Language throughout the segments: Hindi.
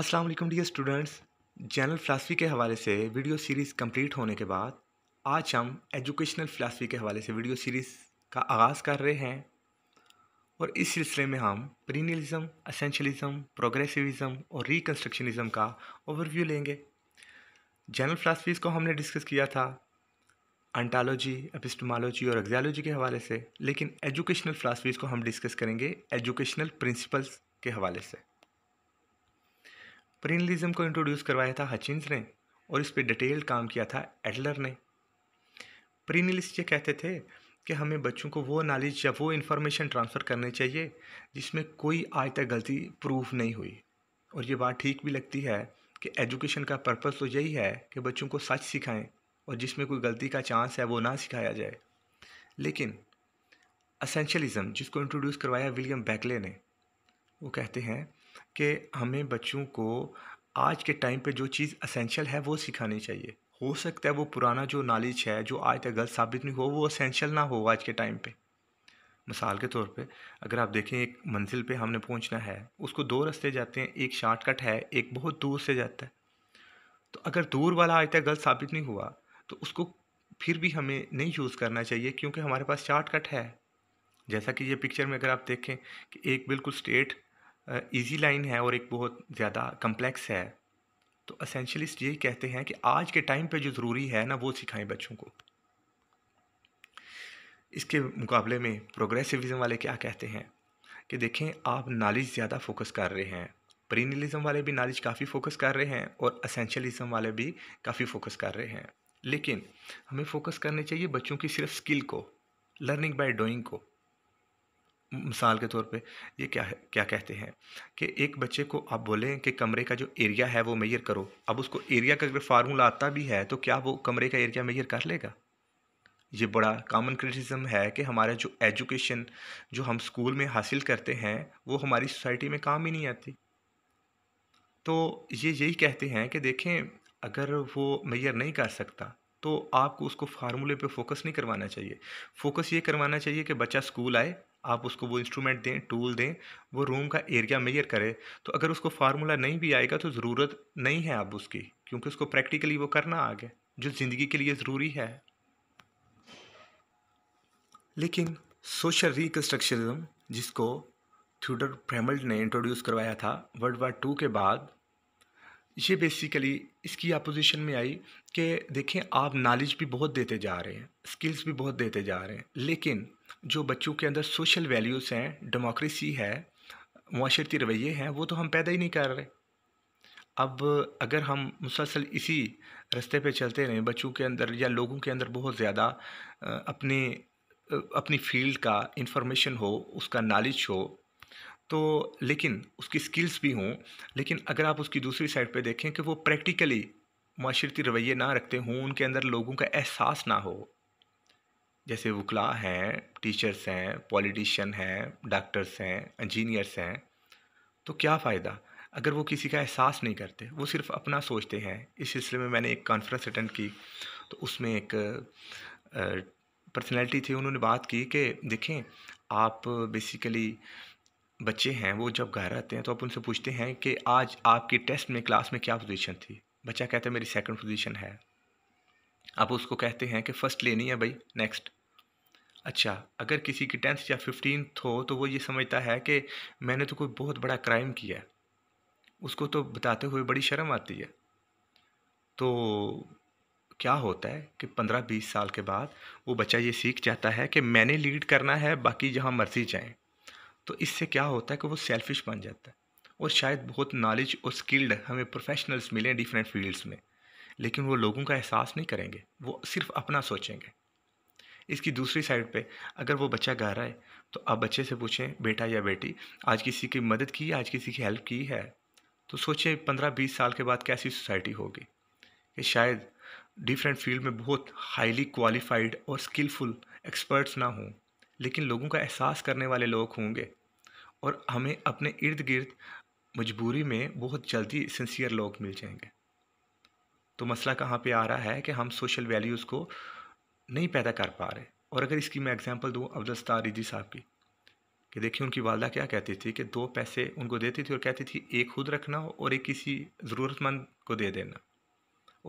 Aslam dear students general philosophy के हवाले से वीडियो सीरीज़ कंप्लीट होने के बाद आज हम एजुकेशनल फ़िलासफ़ी के हवाले से वीडियो सीरीज़ का आगाज़ कर रहे हैं और इस सिलसिले में हम प्रीनियलिज़म असेंशलिज़म प्रोग्रेसिविज़म और रिकन्स्ट्रक्शनिज़म का ओवरव्यू लेंगे जनरल फ़िलासफ़ीज़ को हमने डिस्कस किया था अंटालोजी अपस्टमालोजी और एग्जालॉजी के हवाले से लेकिन एजुकेशनल फ़िलासफ़ीज़ को हम डिस्कस करेंगे एजुकेशनल प्रिंसिपल्स के हवाले से प्रिनलिज्म को इंट्रोड्यूस करवाया था हचिन्स ने और इस पर डिटेल्ड काम किया था एडलर ने प्रिनलिस्ट ये कहते थे कि हमें बच्चों को वो नॉलेज या वो इन्फॉर्मेशन ट्रांसफ़र करनी चाहिए जिसमें कोई आज तक गलती प्रूफ नहीं हुई और ये बात ठीक भी लगती है कि एजुकेशन का पर्पज़ तो यही है कि बच्चों को सच सिखाएं और जिसमें कोई गलती का चांस है वो ना सिखाया जाए लेकिन असेंशलिज़म जिसको इंट्रोड्यूस करवाया विलियम बैकले ने वो कहते हैं कि हमें बच्चों को आज के टाइम पे जो चीज़ असेंशियल है वो सिखानी चाहिए हो सकता है वो पुराना जो नॉलेज है जो आज तक गलत साबित नहीं हो वो असेंशियल ना हो आज के टाइम पे मिसाल के तौर पे अगर आप देखें एक मंजिल पे हमने पहुंचना है उसको दो रास्ते जाते हैं एक शॉर्टकट है एक बहुत दूर से जाता है तो अगर दूर वाला आज तक गलत साबित नहीं हुआ तो उसको फिर भी हमें नहीं यूज़ करना चाहिए क्योंकि हमारे पास शॉर्टकट है जैसा कि ये पिक्चर में अगर आप देखें कि एक बिल्कुल स्ट्रेट ईजी लाइन है और एक बहुत ज़्यादा कम्प्लेक्स है तो असेंशलिस्ट ये कहते हैं कि आज के टाइम पे जो ज़रूरी है ना वो सिखाएं बच्चों को इसके मुकाबले में प्रोग्रेसिविज़म वाले क्या कहते हैं कि देखें आप नॉलेज ज़्यादा फोकस कर रहे हैं प्रीनिलिज़म वाले भी नॉलेज काफ़ी फोकस कर रहे हैं और असेंशलिज़म वाले भी काफ़ी फोकस कर रहे हैं लेकिन हमें फोकस करने चाहिए बच्चों की सिर्फ स्किल को लर्निंग बाय डूइंग को मिसाल के तौर पे ये क्या है क्या कहते हैं कि एक बच्चे को आप बोलें कि कमरे का जो एरिया है वो मेजर करो अब उसको एरिया का अगर फार्मूला आता भी है तो क्या वो कमरे का एरिया मेजर कर लेगा ये बड़ा कॉमन क्रिटिसिज्म है कि हमारा जो एजुकेशन जो हम स्कूल में हासिल करते हैं वो हमारी सोसाइटी में काम ही नहीं आती तो ये यही कहते हैं कि देखें अगर वो मेजर नहीं कर सकता तो आपको उसको फार्मूले पे फोकस नहीं करवाना चाहिए फोकस ये करवाना चाहिए कि बच्चा स्कूल आए आप उसको वो इंस्ट्रूमेंट दें टूल दें वो रूम का एरिया मेजर करे तो अगर उसको फार्मूला नहीं भी आएगा तो ज़रूरत नहीं है आप उसकी क्योंकि उसको प्रैक्टिकली वो करना आ गया जो ज़िंदगी के लिए ज़रूरी है लेकिन सोशल रिकन्स्ट्रक्शनिज्म जिसको थ्यूडर प्रेमल्ड ने इंट्रोड्यूस करवाया था वर्ल्ड वार टू के बाद ये बेसिकली इसकी अपोजिशन में आई कि देखें आप नॉलेज भी बहुत देते जा रहे हैं स्किल्स भी बहुत देते जा रहे हैं लेकिन जो बच्चों के अंदर सोशल वैल्यूज़ हैं डेमोक्रेसी है माशरती रवैये हैं वो तो हम पैदा ही नहीं कर रहे अब अगर हम मुसलसल इसी रास्ते पे चलते रहें बच्चों के अंदर या लोगों के अंदर बहुत ज़्यादा अपने अपनी फील्ड का इंफॉर्मेशन हो उसका नॉलेज हो तो लेकिन उसकी स्किल्स भी हों लेकिन अगर आप उसकी दूसरी साइड पे देखें कि वो प्रैक्टिकली माशरती रवैये ना रखते हों उनके अंदर लोगों का एहसास ना हो जैसे वकला हैं टीचर्स हैं पॉलिटिशियन हैं डॉक्टर्स हैं इंजीनियर्स हैं तो क्या फ़ायदा अगर वो किसी का एहसास नहीं करते वो सिर्फ अपना सोचते हैं इस सिलसिले में मैंने एक कॉन्फ्रेंस अटेंड की तो उसमें एक पर्सनैलिटी थी उन्होंने बात की कि देखें आप बेसिकली बच्चे हैं वो जब घर रहते हैं तो आप उनसे पूछते हैं कि आज आपकी टेस्ट में क्लास में क्या पोजीशन थी बच्चा कहता है मेरी सेकंड पोजीशन है आप उसको कहते हैं कि फ़र्स्ट लेनी है भाई नेक्स्ट अच्छा अगर किसी की टेंथ या फिफ्टीन हो तो वो ये समझता है कि मैंने तो कोई बहुत बड़ा क्राइम किया है उसको तो बताते हुए बड़ी शर्म आती है तो क्या होता है कि पंद्रह बीस साल के बाद वो बच्चा ये सीख जाता है कि मैंने लीड करना है बाकी जहाँ मर्जी जाएँ तो इससे क्या होता है कि वो सेल्फिश बन जाता है और शायद बहुत नॉलेज और स्किल्ड हमें प्रोफेशनल्स मिले डिफरेंट फील्ड्स में लेकिन वो लोगों का एहसास नहीं करेंगे वो सिर्फ अपना सोचेंगे इसकी दूसरी साइड पे अगर वो बच्चा गा रहा है तो आप बच्चे से पूछें बेटा या बेटी आज किसी की मदद की आज किसी की हेल्प की है तो सोचें पंद्रह बीस साल के बाद कैसी सोसाइटी होगी कि शायद डिफरेंट फील्ड में बहुत हाईली क्वालिफाइड और स्किलफुल एक्सपर्ट्स ना हों लेकिन लोगों का एहसास करने वाले लोग होंगे और हमें अपने इर्द गिर्द मजबूरी में बहुत जल्दी सिंसियर लोग मिल जाएंगे तो मसला कहाँ पे आ रहा है कि हम सोशल वैल्यूज़ को नहीं पैदा कर पा रहे और अगर इसकी मैं एग्ज़ाम्पल दूँ अब्दुल सत्तार रिजी साहब की कि देखिए उनकी वालदा क्या कहती थी कि दो पैसे उनको देती थी और कहती थी एक खुद रखना और एक किसी ज़रूरतमंद को दे देना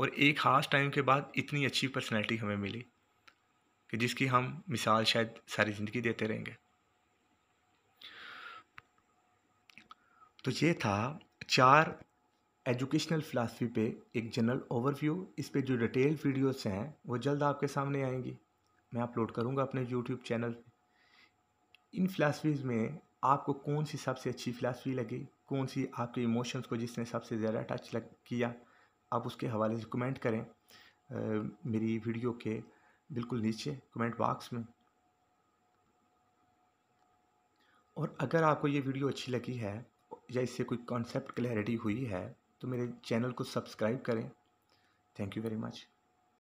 और एक ख़ास टाइम के बाद इतनी अच्छी पर्सनैलिटी हमें मिली कि जिसकी हम मिसाल शायद सारी ज़िंदगी देते रहेंगे तो ये था चार एजुकेशनल फ़िलासफ़ी पे एक जनरल ओवरव्यू इस पे जो डिटेल वीडियोस हैं वो जल्द आपके सामने आएंगी मैं अपलोड करूँगा अपने यूट्यूब चैनल पे इन फ़िलासफ़ीज़ में आपको कौन सी सबसे अच्छी फ़िलासफ़ी लगी कौन सी आपके इमोशंस को जिसने सबसे ज़्यादा टच किया आप उसके हवाले से कमेंट करें आ, मेरी वीडियो के बिल्कुल नीचे कमेंट बॉक्स में और अगर आपको ये वीडियो अच्छी लगी है या इससे कोई कॉन्सेप्ट क्लैरिटी हुई है तो मेरे चैनल को सब्सक्राइब करें थैंक यू वेरी मच